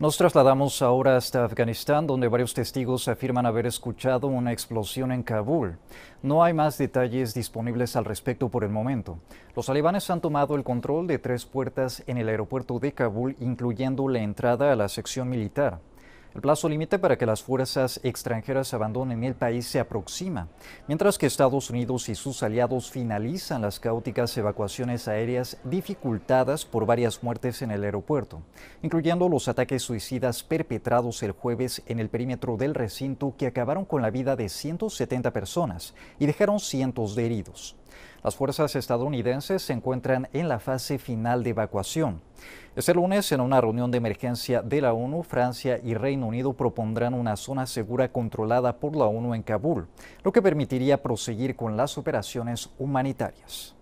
Nos trasladamos ahora hasta Afganistán, donde varios testigos afirman haber escuchado una explosión en Kabul. No hay más detalles disponibles al respecto por el momento. Los talibanes han tomado el control de tres puertas en el aeropuerto de Kabul, incluyendo la entrada a la sección militar. El plazo límite para que las fuerzas extranjeras abandonen el país se aproxima, mientras que Estados Unidos y sus aliados finalizan las caóticas evacuaciones aéreas dificultadas por varias muertes en el aeropuerto, incluyendo los ataques suicidas perpetrados el jueves en el perímetro del recinto que acabaron con la vida de 170 personas y dejaron cientos de heridos. Las fuerzas estadounidenses se encuentran en la fase final de evacuación este lunes, en una reunión de emergencia de la ONU, Francia y Reino Unido propondrán una zona segura controlada por la ONU en Kabul, lo que permitiría proseguir con las operaciones humanitarias.